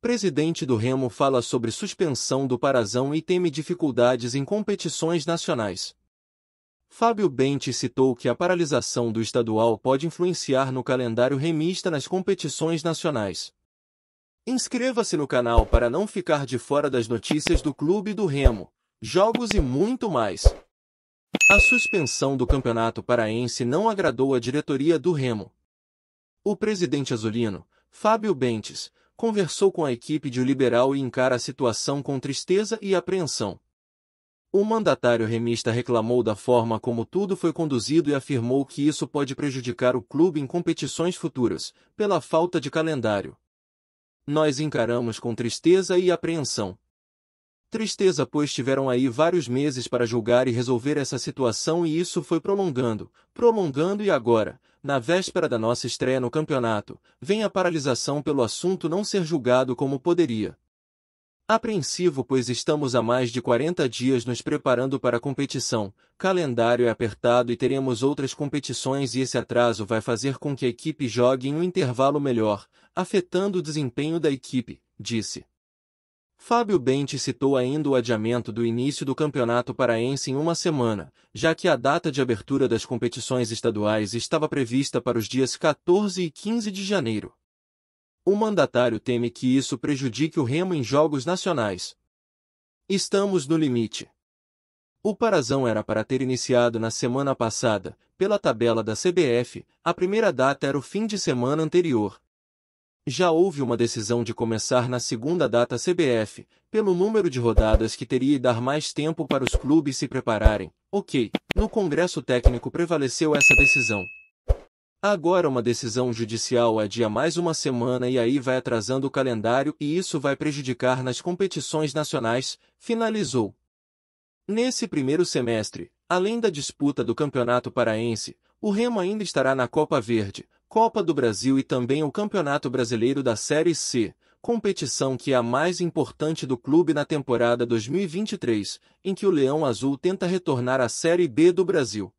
Presidente do Remo fala sobre suspensão do Parazão e teme dificuldades em competições nacionais. Fábio Bente citou que a paralisação do estadual pode influenciar no calendário remista nas competições nacionais. Inscreva-se no canal para não ficar de fora das notícias do Clube do Remo, jogos e muito mais. A suspensão do Campeonato Paraense não agradou a diretoria do Remo. O presidente azulino, Fábio Bentes, conversou com a equipe de O Liberal e encara a situação com tristeza e apreensão. O mandatário remista reclamou da forma como tudo foi conduzido e afirmou que isso pode prejudicar o clube em competições futuras, pela falta de calendário. Nós encaramos com tristeza e apreensão. Tristeza, pois tiveram aí vários meses para julgar e resolver essa situação e isso foi prolongando, prolongando e agora, na véspera da nossa estreia no campeonato, vem a paralisação pelo assunto não ser julgado como poderia. Apreensivo pois estamos há mais de 40 dias nos preparando para a competição, calendário é apertado e teremos outras competições e esse atraso vai fazer com que a equipe jogue em um intervalo melhor, afetando o desempenho da equipe, disse. Fábio Bente citou ainda o adiamento do início do Campeonato Paraense em uma semana, já que a data de abertura das competições estaduais estava prevista para os dias 14 e 15 de janeiro. O mandatário teme que isso prejudique o Remo em jogos nacionais. Estamos no limite. O Parazão era para ter iniciado na semana passada, pela tabela da CBF, a primeira data era o fim de semana anterior, já houve uma decisão de começar na segunda data CBF, pelo número de rodadas que teria e dar mais tempo para os clubes se prepararem. Ok, no Congresso Técnico prevaleceu essa decisão. Agora uma decisão judicial adia mais uma semana e aí vai atrasando o calendário e isso vai prejudicar nas competições nacionais, finalizou. Nesse primeiro semestre, além da disputa do Campeonato Paraense, o Remo ainda estará na Copa Verde, Copa do Brasil e também o Campeonato Brasileiro da Série C, competição que é a mais importante do clube na temporada 2023, em que o Leão Azul tenta retornar à Série B do Brasil.